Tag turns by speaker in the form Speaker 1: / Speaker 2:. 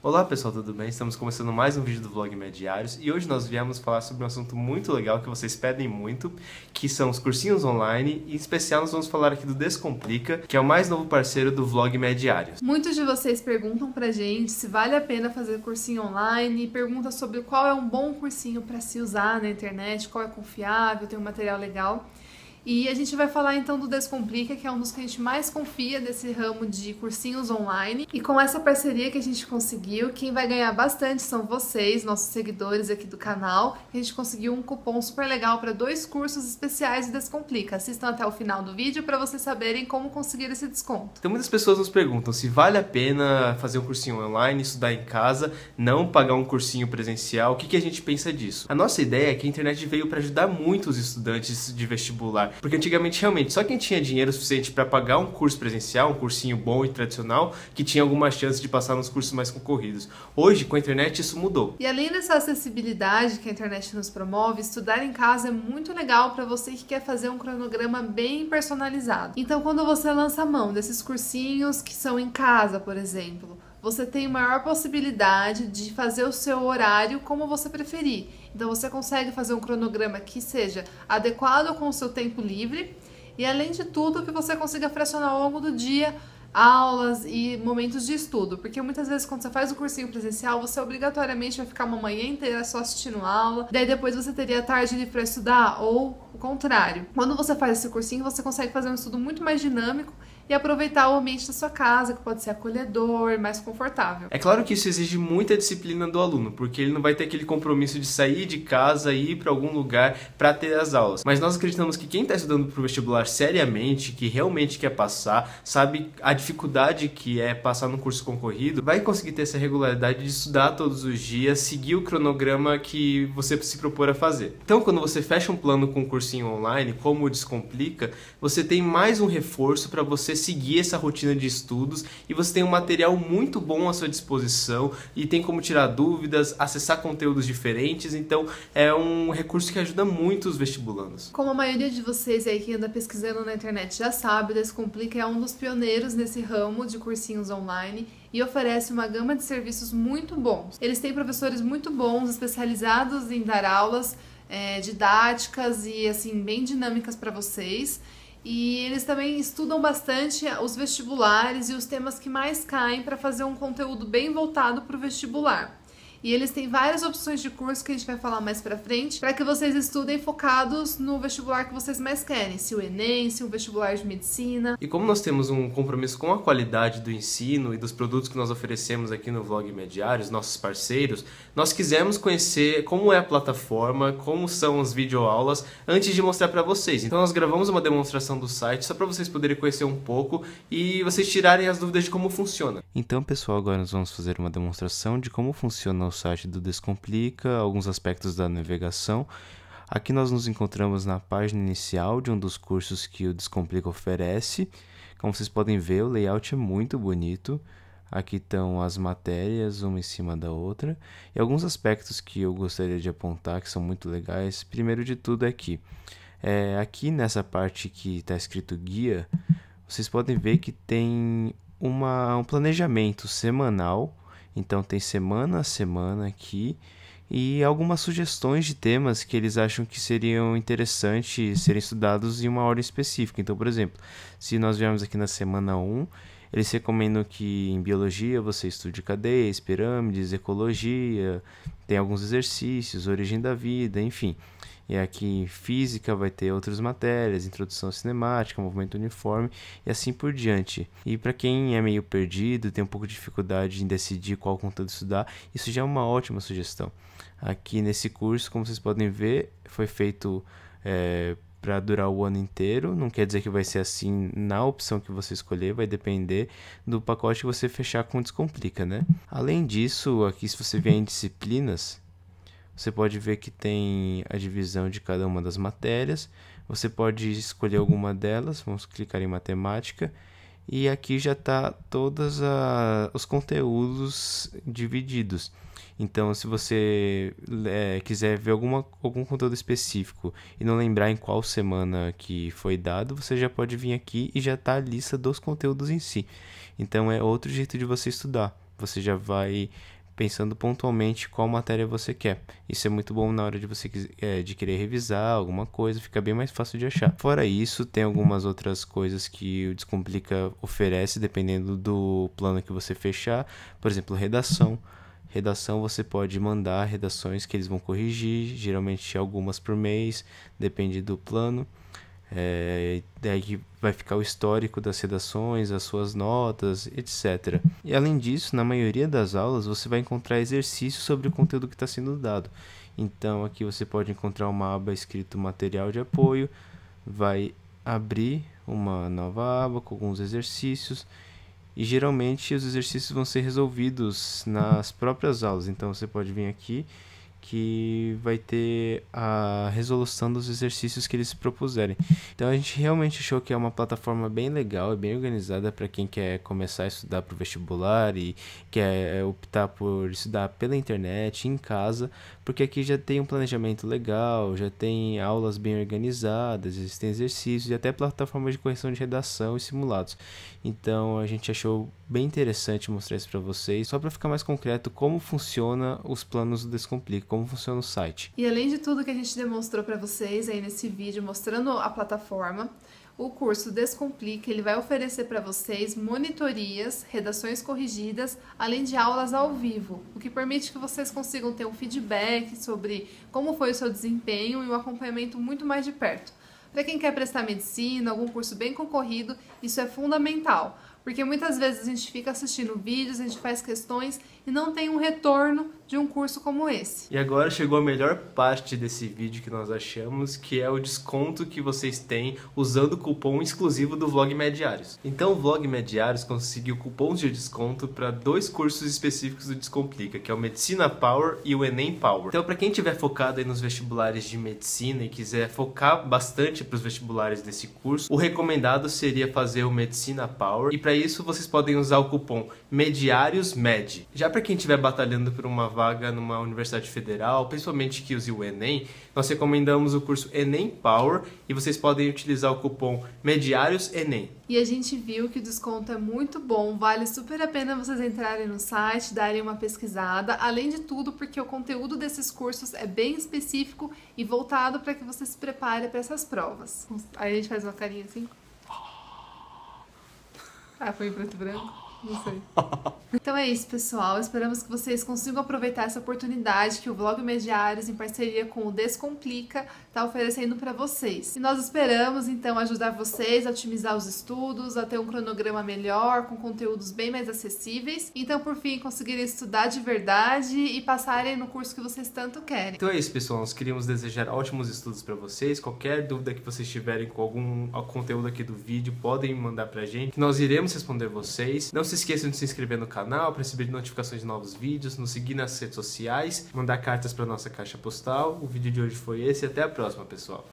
Speaker 1: Olá pessoal, tudo bem? Estamos começando mais um vídeo do Vlog Mediários e hoje nós viemos falar sobre um assunto muito legal que vocês pedem muito, que são os cursinhos online e em especial nós vamos falar aqui do Descomplica, que é o mais novo parceiro do Vlog Mediários.
Speaker 2: Muitos de vocês perguntam pra gente se vale a pena fazer cursinho online, e pergunta sobre qual é um bom cursinho para se usar na internet, qual é confiável, tem um material legal. E a gente vai falar então do Descomplica, que é um dos que a gente mais confia desse ramo de cursinhos online. E com essa parceria que a gente conseguiu, quem vai ganhar bastante são vocês, nossos seguidores aqui do canal. A gente conseguiu um cupom super legal para dois cursos especiais do Descomplica. Assistam até o final do vídeo para vocês saberem como conseguir esse desconto.
Speaker 1: Então muitas pessoas nos perguntam se vale a pena fazer um cursinho online, estudar em casa, não pagar um cursinho presencial. O que, que a gente pensa disso? A nossa ideia é que a internet veio para ajudar muito os estudantes de vestibular porque antigamente realmente só quem tinha dinheiro suficiente para pagar um curso presencial, um cursinho bom e tradicional, que tinha alguma chance de passar nos cursos mais concorridos. Hoje, com a internet, isso mudou.
Speaker 2: E além dessa acessibilidade que a internet nos promove, estudar em casa é muito legal para você que quer fazer um cronograma bem personalizado. Então, quando você lança a mão desses cursinhos que são em casa, por exemplo, você tem maior possibilidade de fazer o seu horário como você preferir. Então você consegue fazer um cronograma que seja adequado com o seu tempo livre e além de tudo que você consiga fracionar ao longo do dia aulas e momentos de estudo, porque muitas vezes quando você faz o cursinho presencial, você obrigatoriamente vai ficar uma manhã inteira só assistindo aula, daí depois você teria a tarde livre para estudar ou o contrário. Quando você faz esse cursinho, você consegue fazer um estudo muito mais dinâmico e aproveitar o ambiente da sua casa, que pode ser acolhedor, mais confortável.
Speaker 1: É claro que isso exige muita disciplina do aluno, porque ele não vai ter aquele compromisso de sair de casa e ir para algum lugar para ter as aulas. Mas nós acreditamos que quem está estudando para o vestibular seriamente, que realmente quer passar, sabe a dificuldade que é passar no curso concorrido, vai conseguir ter essa regularidade de estudar todos os dias, seguir o cronograma que você se propor a fazer. Então, quando você fecha um plano com um cursinho online, como o Descomplica, você tem mais um reforço para você seguir essa rotina de estudos e você tem um material muito bom à sua disposição e tem como tirar dúvidas, acessar conteúdos diferentes, então é um recurso que ajuda muito os vestibulandos.
Speaker 2: Como a maioria de vocês aí que anda pesquisando na internet já sabe, o Descomplica é um dos pioneiros nesse ramo de cursinhos online e oferece uma gama de serviços muito bons. Eles têm professores muito bons, especializados em dar aulas é, didáticas e assim bem dinâmicas para vocês. E eles também estudam bastante os vestibulares e os temas que mais caem para fazer um conteúdo bem voltado para o vestibular. E eles têm várias opções de curso que a gente vai falar mais pra frente, para que vocês estudem focados no vestibular que vocês mais querem, se o Enem, se o vestibular de medicina. E
Speaker 1: como nós temos um compromisso com a qualidade do ensino e dos produtos que nós oferecemos aqui no Vlog Mediários, nossos parceiros, nós quisemos conhecer como é a plataforma, como são as videoaulas, antes de mostrar para vocês. Então nós gravamos uma demonstração do site só para vocês poderem conhecer um pouco e vocês tirarem as dúvidas de como funciona. Então pessoal, agora nós vamos fazer uma demonstração de como funciona no site do Descomplica alguns aspectos da navegação. Aqui nós nos encontramos na página inicial de um dos cursos que o Descomplica oferece. Como vocês podem ver, o layout é muito bonito. Aqui estão as matérias, uma em cima da outra. E alguns aspectos que eu gostaria de apontar que são muito legais. Primeiro de tudo é que é, aqui nessa parte que está escrito guia, vocês podem ver que tem uma, um planejamento semanal então tem semana a semana aqui e algumas sugestões de temas que eles acham que seriam interessantes serem estudados em uma hora específica. Então, por exemplo, se nós viermos aqui na semana 1, eles recomendam que em biologia você estude cadeias, pirâmides, ecologia, tem alguns exercícios, origem da vida, enfim. E aqui em física vai ter outras matérias, introdução cinemática, movimento uniforme e assim por diante. E para quem é meio perdido, tem um pouco de dificuldade em decidir qual conteúdo estudar, isso já é uma ótima sugestão. Aqui nesse curso, como vocês podem ver, foi feito é, para durar o ano inteiro. Não quer dizer que vai ser assim na opção que você escolher, vai depender do pacote que você fechar com Descomplica, né? Além disso, aqui se você vier em disciplinas, você pode ver que tem a divisão de cada uma das matérias. Você pode escolher alguma delas. Vamos clicar em matemática. E aqui já está todos os conteúdos divididos. Então, se você é, quiser ver alguma, algum conteúdo específico e não lembrar em qual semana que foi dado, você já pode vir aqui e já está a lista dos conteúdos em si. Então, é outro jeito de você estudar. Você já vai pensando pontualmente qual matéria você quer. Isso é muito bom na hora de você é, de querer revisar alguma coisa, fica bem mais fácil de achar. Fora isso, tem algumas outras coisas que o Descomplica oferece, dependendo do plano que você fechar. Por exemplo, redação. Redação você pode mandar redações que eles vão corrigir, geralmente algumas por mês, depende do plano. É, daí que vai ficar o histórico das redações, as suas notas, etc. E além disso, na maioria das aulas você vai encontrar exercícios sobre o conteúdo que está sendo dado. Então aqui você pode encontrar uma aba escrito material de apoio, vai abrir uma nova aba com alguns exercícios e geralmente os exercícios vão ser resolvidos nas próprias aulas. Então você pode vir aqui que vai ter a resolução dos exercícios que eles propuserem. Então a gente realmente achou que é uma plataforma bem legal e bem organizada para quem quer começar a estudar para o vestibular e quer eh, optar por estudar pela internet, em casa, porque aqui já tem um planejamento legal, já tem aulas bem organizadas, existem exercícios e até plataformas de correção de redação e simulados. Então a gente achou bem interessante mostrar isso para vocês, só para ficar mais concreto como funciona os planos do Descomplica como funciona o site.
Speaker 2: E além de tudo que a gente demonstrou para vocês aí nesse vídeo, mostrando a plataforma, o curso Descomplica ele vai oferecer para vocês monitorias, redações corrigidas, além de aulas ao vivo, o que permite que vocês consigam ter um feedback sobre como foi o seu desempenho e um acompanhamento muito mais de perto. Para quem quer prestar medicina, algum curso bem concorrido, isso é fundamental, porque muitas vezes a gente fica assistindo vídeos, a gente faz questões e não tem um retorno de um curso como esse.
Speaker 1: E agora chegou a melhor parte desse vídeo que nós achamos, que é o desconto que vocês têm usando o cupom exclusivo do Vlog Mediários. Então o Vlog Mediários conseguiu cupons de desconto para dois cursos específicos do Descomplica, que é o Medicina Power e o Enem Power. Então para quem tiver focado aí nos vestibulares de medicina e quiser focar bastante para os vestibulares desse curso, o recomendado seria fazer o Medicina Power e para isso vocês podem usar o cupom Mediários Med. Já para para quem estiver batalhando por uma vaga numa universidade federal, principalmente que use o Enem, nós recomendamos o curso Enem Power e vocês podem utilizar o cupom Mediários Enem.
Speaker 2: E a gente viu que o desconto é muito bom, vale super a pena vocês entrarem no site, darem uma pesquisada, além de tudo, porque o conteúdo desses cursos é bem específico e voltado para que você se prepare para essas provas. Aí a gente faz uma carinha assim. Ah, foi em preto e branco. Não sei. Então é isso, pessoal. Esperamos que vocês consigam aproveitar essa oportunidade que o Vlog Mediários, em parceria com o Descomplica, está oferecendo para vocês. E nós esperamos, então, ajudar vocês a otimizar os estudos, a ter um cronograma melhor, com conteúdos bem mais acessíveis. Então, por fim, conseguirem estudar de verdade e passarem no curso que vocês tanto querem.
Speaker 1: Então é isso, pessoal. Nós queríamos desejar ótimos estudos para vocês. Qualquer dúvida que vocês tiverem com algum conteúdo aqui do vídeo, podem mandar para a gente, nós iremos responder vocês. Não se esqueçam de se inscrever no canal para receber notificações de novos vídeos, nos seguir nas redes sociais, mandar cartas para nossa caixa postal. O vídeo de hoje foi esse e até a próxima, pessoal.